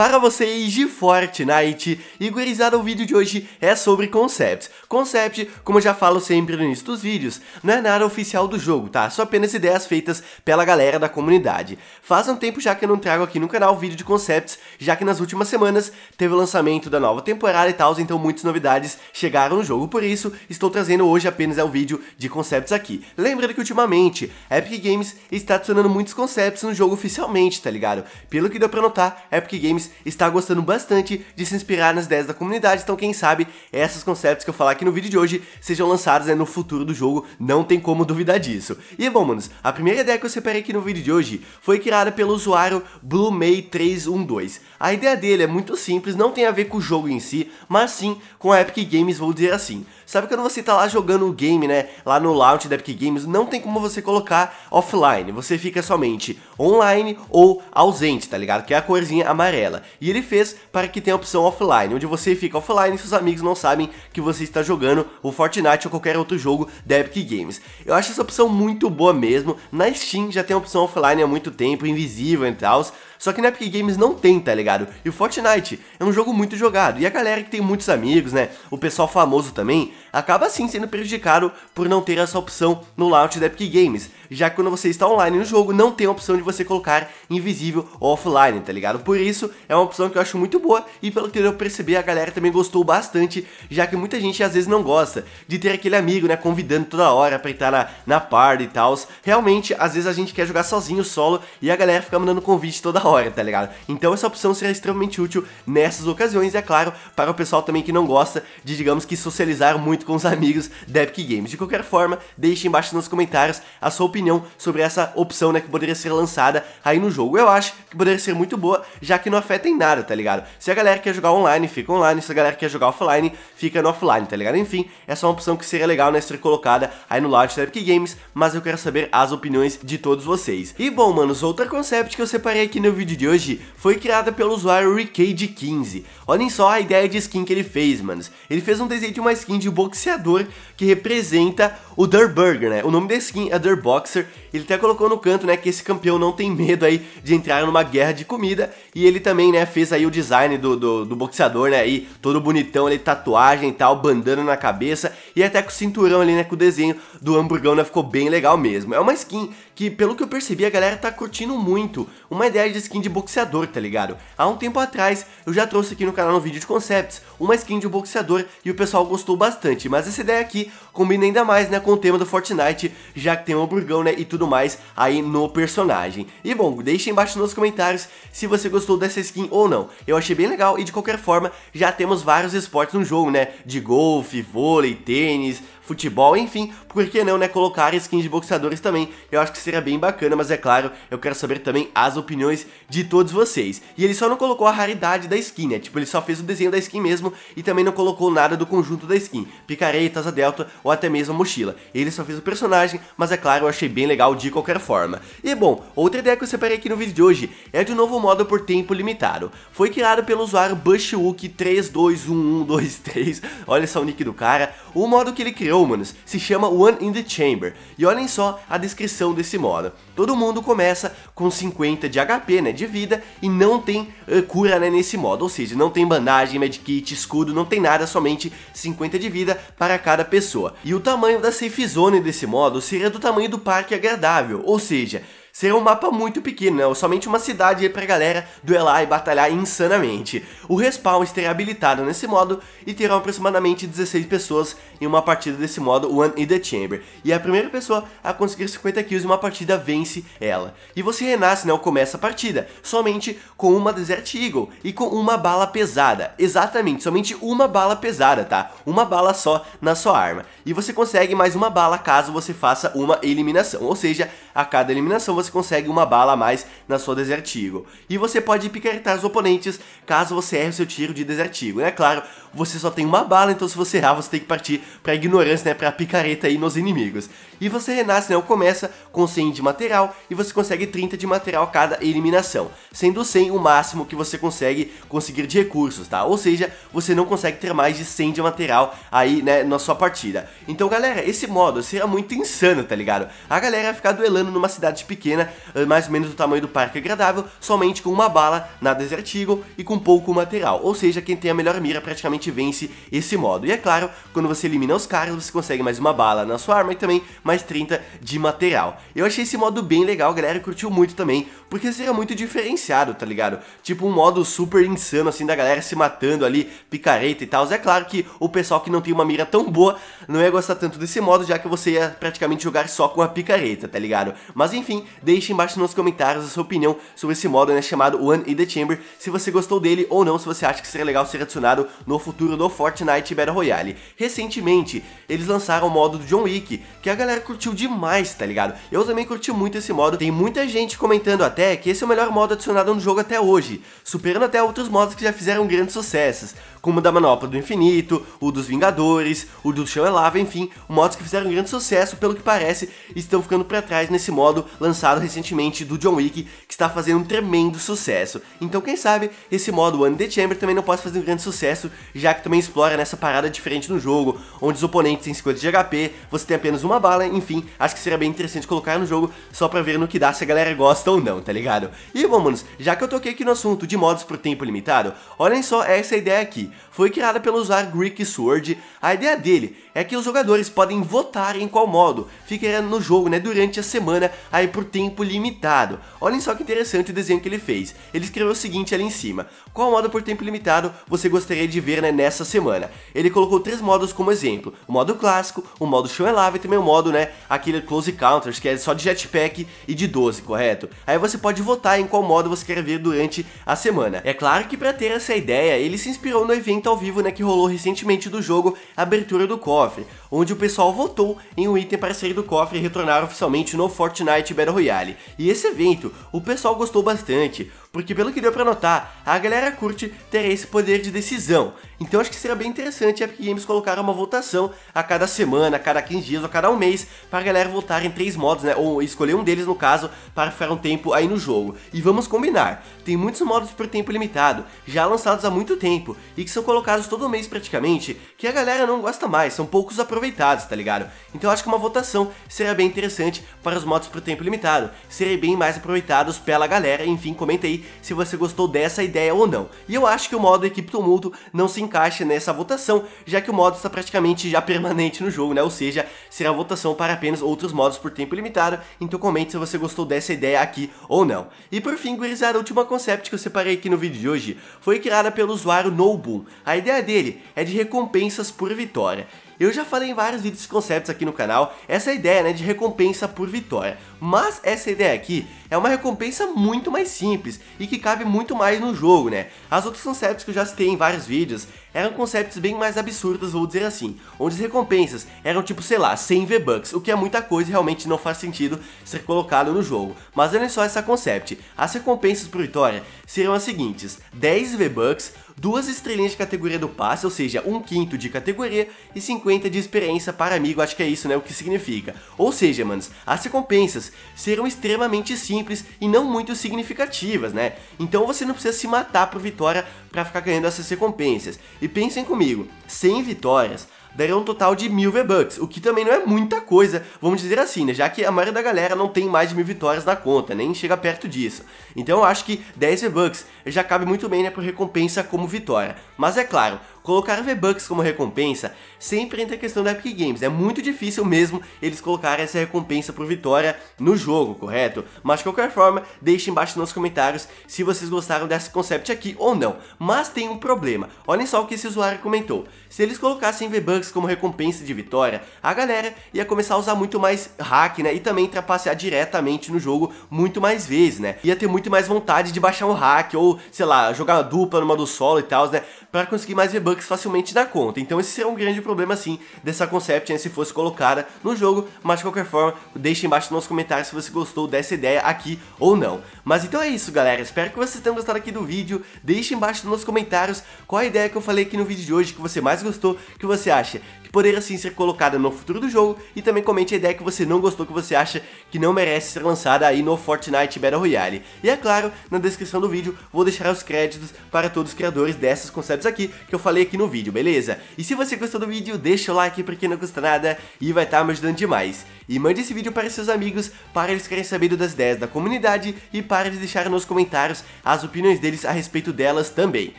para vocês de Fortnite. E gurizada, o vídeo de hoje é sobre concepts. Concept, como eu já falo sempre no início dos vídeos, não é nada oficial do jogo, tá? São apenas ideias feitas pela galera da comunidade. Faz um tempo já que eu não trago aqui no canal vídeo de concepts, já que nas últimas semanas teve o lançamento da nova temporada e tal, então muitas novidades chegaram no jogo. Por isso, estou trazendo hoje apenas é o vídeo de concepts aqui. Lembrando que ultimamente, Epic Games está adicionando muitos concepts no jogo oficialmente, tá ligado? Pelo que deu pra notar, Epic Games está gostando bastante de se inspirar nas ideias da comunidade, então quem sabe esses conceitos que eu falar aqui no vídeo de hoje sejam lançados né, no futuro do jogo, não tem como duvidar disso. E bom, manos, a primeira ideia que eu separei aqui no vídeo de hoje foi criada pelo usuário BlueMay312. A ideia dele é muito simples, não tem a ver com o jogo em si, mas sim com a Epic Games, vou dizer assim. Sabe quando você está lá jogando o game, né, lá no launch da Epic Games, não tem como você colocar offline, você fica somente online ou ausente, tá ligado? Que é a corzinha amarela. E ele fez para que tenha a opção offline, onde você fica offline e seus amigos não sabem que você está jogando o Fortnite ou qualquer outro jogo da Epic Games. Eu acho essa opção muito boa mesmo. Na Steam já tem a opção offline há muito tempo, invisível e tal. Só que na Epic Games não tem, tá ligado? E o Fortnite é um jogo muito jogado. E a galera que tem muitos amigos, né? O pessoal famoso também, acaba sim sendo prejudicado por não ter essa opção no launch da Epic Games já que quando você está online no jogo, não tem a opção de você colocar invisível offline, tá ligado? Por isso, é uma opção que eu acho muito boa e pelo que eu percebi, a galera também gostou bastante, já que muita gente às vezes não gosta de ter aquele amigo, né, convidando toda hora pra estar na, na party e tal. Realmente, às vezes a gente quer jogar sozinho, solo, e a galera fica mandando convite toda hora, tá ligado? Então essa opção será extremamente útil nessas ocasiões, e é claro, para o pessoal também que não gosta de, digamos que, socializar muito com os amigos da Epic Games. De qualquer forma, deixe embaixo nos comentários a sua opinião opinião sobre essa opção, né, que poderia ser lançada aí no jogo. Eu acho que poderia ser muito boa, já que não afeta em nada, tá ligado? Se a galera quer jogar online, fica online, se a galera quer jogar offline, fica no offline, tá ligado? Enfim, essa é uma opção que seria legal, né, ser colocada aí no launch da Epic Games, mas eu quero saber as opiniões de todos vocês. E bom, manos, outra concept que eu separei aqui no vídeo de hoje foi criada pelo usuário Recade15. Olhem só a ideia de skin que ele fez, manos. Ele fez um desenho de uma skin de boxeador que representa o Der Burger, né? O nome da skin é Der Box Boxer, ele até colocou no canto, né, que esse campeão não tem medo aí de entrar numa guerra de comida, e ele também, né, fez aí o design do, do, do boxeador, né, aí todo bonitão, ele tatuagem e tal, bandana na cabeça, e até com o cinturão ali, né, com o desenho do hamburgão, né, ficou bem legal mesmo. É uma skin que, pelo que eu percebi, a galera tá curtindo muito, uma ideia de skin de boxeador, tá ligado? Há um tempo atrás, eu já trouxe aqui no canal no vídeo de concepts, uma skin de boxeador, e o pessoal gostou bastante, mas essa ideia aqui combina ainda mais, né, com o tema do Fortnite, já que tem um hamburgão ação, né, e tudo mais aí no personagem. E bom, deixa embaixo nos comentários se você gostou dessa skin ou não. Eu achei bem legal e de qualquer forma já temos vários esportes no jogo, né, de golfe, vôlei, tênis, futebol, enfim, por que não, né, colocar skins de boxeadores também. Eu acho que seria bem bacana, mas é claro, eu quero saber também as opiniões de todos vocês. E ele só não colocou a raridade da skin, né, tipo, ele só fez o desenho da skin mesmo e também não colocou nada do conjunto da skin, picareta, asa delta ou até mesmo a mochila. Ele só fez o personagem, mas é claro, eu achei bem legal de qualquer forma. E bom, outra ideia que eu separei aqui no vídeo de hoje é de um novo modo por tempo limitado. Foi criado pelo usuário Bushwook321123, olha só o nick do cara, o modo que ele criou se chama One in the Chamber. E olhem só a descrição desse modo. Todo mundo começa com 50 de HP, né, de vida, e não tem uh, cura, né, nesse modo. Ou seja, não tem bandagem, medkit, escudo, não tem nada, somente 50 de vida para cada pessoa. E o tamanho da safe zone desse modo seria do tamanho do parque agradável, ou seja, Seria um mapa muito pequeno, né? Ou somente uma cidade pra galera duelar e batalhar insanamente. O respawn estaria habilitado nesse modo e terão aproximadamente 16 pessoas em uma partida desse modo One in the Chamber. E a primeira pessoa a conseguir 50 kills em uma partida vence ela. E você renasce, né? Ou começa a partida, somente com uma Desert Eagle e com uma bala pesada. Exatamente, somente uma bala pesada, tá? Uma bala só na sua arma. E você consegue mais uma bala caso você faça uma eliminação, ou seja, a cada eliminação você você consegue uma bala a mais na sua Desert Eagle. E você pode picaretar os oponentes caso você erre o seu tiro de Desert Eagle. É claro, você só tem uma bala, então se você errar, você tem que partir pra ignorância, né, pra picareta aí nos inimigos. E você renasce, né, ou começa com 100 de material e você consegue 30 de material a cada eliminação, sendo 100 o máximo que você consegue conseguir de recursos, tá? Ou seja, você não consegue ter mais de 100 de material aí, né, na sua partida. Então, galera, esse modo seria muito insano, tá ligado? A galera ficar duelando numa cidade pequena pequena, eh, mais ou menos do tamanho do parque agradável, somente com uma bala na Desert Eagle e com pouco material. Ou seja, quem tem a melhor mira praticamente vence esse modo. E é claro, quando você elimina os caras, você consegue mais uma bala na sua arma e também mais 30 de material. Eu achei esse modo bem legal, galera, curtiu muito também, porque seria muito diferenciado, tá ligado? Tipo um modo super insano, assim, da galera se matando ali, picareta e tal. É claro que o pessoal que não tem uma mira tão boa não ia gostar tanto desse modo, já que você ia praticamente jogar só com a picareta, tá ligado? Mas enfim, Deixe embaixo nos comentários a sua opinião sobre esse modo né, chamado One in the Chamber, se você gostou dele ou não, se você acha que seria legal ser adicionado no futuro do Fortnite Battle Royale. Recentemente, eles lançaram o modo do John Wick, que a galera curtiu demais, tá ligado? Eu também curti muito esse modo, tem muita gente comentando até que esse é o melhor modo adicionado no jogo até hoje, superando até outros modos que já fizeram grandes sucessos, como o da Manopla do Infinito, o dos Vingadores, o do Chão é Lava, enfim, modos que fizeram grande sucesso, pelo que parece, estão ficando para trás nesse modo lançado lançado recentemente do John Wick, que está fazendo um tremendo sucesso. Então quem sabe esse modo One The Chamber também não possa fazer um grande sucesso, já que também explora nessa parada diferente no jogo, onde os oponentes têm 50 de HP, você tem apenas uma bala, enfim, acho que seria bem interessante colocar no jogo só pra ver no que dá se a galera gosta ou não, tá ligado? E bom, manos, já que eu toquei aqui no assunto de modos por tempo limitado, olhem só essa ideia aqui foi criada pelo usuário Greek Sword. A ideia dele é que os jogadores podem votar em qual modo ficará no jogo né, durante a semana aí por tempo limitado. Olhem só que interessante o desenho que ele fez. Ele escreveu o seguinte ali em cima. Qual modo por tempo limitado você gostaria de ver né, nessa semana? Ele colocou três modos como exemplo. O modo clássico, o modo show and love e também o modo, né, aquele close counters, que é só de jetpack e de 12, correto? Aí você pode votar em qual modo você quer ver durante a semana. É claro que para ter essa ideia, ele se inspirou no evento ao vivo né, que rolou recentemente do jogo Abertura do Cofre, onde o pessoal votou em um item para sair do cofre e retornar oficialmente no Fortnite Battle Royale. E esse evento, o pessoal gostou bastante, porque pelo que deu para notar, a galera curte ter esse poder de decisão. Então acho que seria bem interessante a Epic Games colocar uma votação a cada semana, a cada 15 dias ou a cada um mês, para a galera votar em três modos, né, ou escolher um deles no caso, para ficar um tempo aí no jogo. E vamos combinar, tem muitos modos por tempo limitado, já lançados há muito tempo, e que são colocados todo mês praticamente, que a galera não gosta mais, são poucos aproveitados, tá ligado? Então eu acho que uma votação seria bem interessante para os modos por tempo limitado, serem bem mais aproveitados pela galera, enfim, comenta aí se você gostou dessa ideia ou não. E eu acho que o modo Equipe Tumulto não se encaixa nessa votação, já que o modo está praticamente já permanente no jogo, né? Ou seja, será votação para apenas outros modos por tempo limitado, então comente se você gostou dessa ideia aqui ou não. E por fim, gurizada, a última concept que eu separei aqui no vídeo de hoje foi criada pelo usuário Noboom. A ideia dele é de recompensas por vitória. Eu já falei em vários vídeos conceitos aqui no canal, essa é ideia né, de recompensa por vitória. Mas essa ideia aqui é uma recompensa muito mais simples e que cabe muito mais no jogo, né? As outras conceitos que eu já citei em vários vídeos, eram conceitos bem mais absurdos, vou dizer assim, onde as recompensas eram tipo, sei lá, 100 V-Bucks, o que é muita coisa e realmente não faz sentido ser colocado no jogo. Mas olha só essa concept, as recompensas por vitória seriam as seguintes, 10 V-Bucks, duas estrelinhas de categoria do passe, ou seja, um quinto de categoria e 50 de experiência para amigo, acho que é isso, né, o que significa. Ou seja, manos, as recompensas serão extremamente simples e não muito significativas, né? Então você não precisa se matar por vitória para ficar ganhando essas recompensas. E pensem comigo, 100 vitórias daria um total de mil V-Bucks, o que também não é muita coisa, vamos dizer assim, né? Já que a maioria da galera não tem mais de mil vitórias na conta, nem chega perto disso. Então eu acho que 10 V-Bucks já cabe muito bem, né, por recompensa como vitória. Mas é claro, colocar V-Bucks como recompensa sempre entra a questão da Epic Games. É muito difícil mesmo eles colocarem essa recompensa por vitória no jogo, correto? Mas de qualquer forma, deixe embaixo nos comentários se vocês gostaram desse concept aqui ou não. Mas tem um problema. Olhem só o que esse usuário comentou. Se eles colocassem V-Bucks como recompensa de vitória, a galera ia começar a usar muito mais hack, né? E também trapacear diretamente no jogo muito mais vezes, né? Ia ter muito mais vontade de baixar um hack ou, sei lá, jogar uma dupla numa do solo e tal, né? para conseguir mais V-Bucks facilmente da conta. Então esse seria um grande problema sim dessa concept, né, se fosse colocada no jogo, mas de qualquer forma, deixe embaixo nos comentários se você gostou dessa ideia aqui ou não. Mas então é isso galera, espero que vocês tenham gostado aqui do vídeo, deixe embaixo nos comentários qual a ideia que eu falei aqui no vídeo de hoje que você mais gostou, que você acha poder assim ser colocada no futuro do jogo e também comente a ideia que você não gostou, que você acha que não merece ser lançada aí no Fortnite Battle Royale. E é claro, na descrição do vídeo vou deixar os créditos para todos os criadores dessas conceitos aqui que eu falei aqui no vídeo, beleza? E se você gostou do vídeo, deixa o like porque não custa nada e vai estar tá me ajudando demais. E mande esse vídeo para seus amigos, para eles querem saber das ideias da comunidade e para eles deixarem nos comentários as opiniões deles a respeito delas também.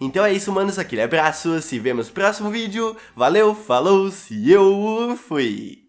Então é isso, manos, aquele abraço, se vemos no próximo vídeo, valeu, falou! Deus e eu fui!